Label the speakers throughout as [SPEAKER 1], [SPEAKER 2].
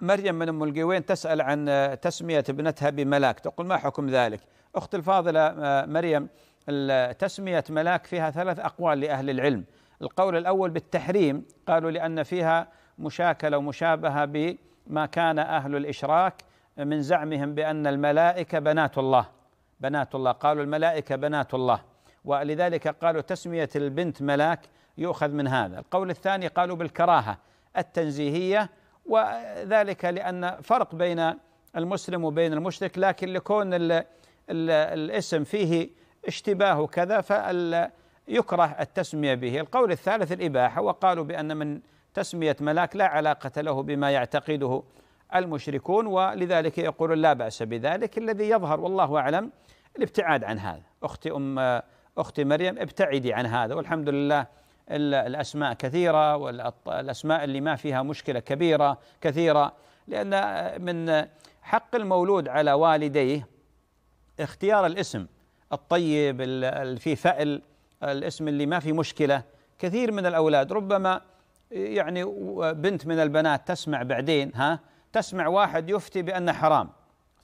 [SPEAKER 1] مريم من أم القيوين تسأل عن آه، تسمية ابنتها بملاك تقول ما حكم ذلك أخت الفاضلة آه، مريم تسمية ملاك فيها ثلاث أقوال لأهل العلم القول الأول بالتحريم قالوا لأن فيها مشاكلة ومشابهة بما كان أهل الإشراك من زعمهم بأن الملائكة بنات الله بنات الله قالوا الملائكة بنات الله ولذلك قالوا تسمية البنت ملاك يؤخذ من هذا القول الثاني قالوا بالكراهة التنزيهية وذلك لأن فرق بين المسلم وبين المشرك لكن لكون الـ الـ الاسم فيه اشتباه وكذا فيكره التسمية به القول الثالث الإباحة وقالوا بأن من تسمية ملاك لا علاقة له بما يعتقده المشركون ولذلك يقول لا بأس بذلك الذي يظهر والله أعلم الابتعاد عن هذا أختي أم أختي مريم ابتعدي عن هذا والحمد لله الأسماء كثيرة والأسماء اللي ما فيها مشكلة كبيرة كثيرة لأن من حق المولود على والديه اختيار الاسم الطيب اللي فيه فأل الاسم اللي ما فيه مشكلة كثير من الأولاد ربما يعني بنت من البنات تسمع بعدين ها تسمع واحد يفتي بأنه حرام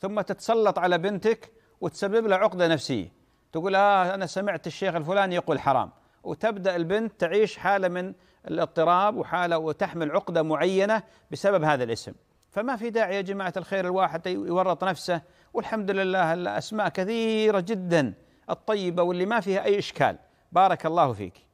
[SPEAKER 1] ثم تتسلط على بنتك وتسبب لها عقدة نفسية تقول آه أنا سمعت الشيخ الفلاني يقول حرام وتبدا البنت تعيش حاله من الاضطراب وحاله وتحمل عقده معينه بسبب هذا الاسم فما في داعي يا جماعه الخير الواحد يورط نفسه والحمد لله الاسماء كثيره جدا الطيبه واللي ما فيها اي اشكال بارك الله فيك